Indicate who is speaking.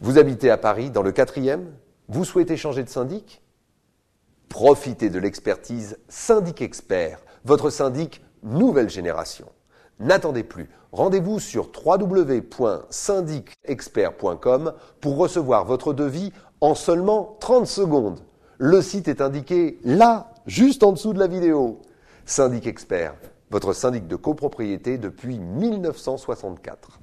Speaker 1: Vous habitez à Paris, dans le quatrième, vous souhaitez changer de syndic Profitez de l'expertise Syndic Expert, votre syndic nouvelle génération. N'attendez plus, rendez-vous sur www.syndicexpert.com pour recevoir votre devis en seulement 30 secondes. Le site est indiqué là, juste en dessous de la vidéo. Syndic Expert, votre syndic de copropriété depuis 1964.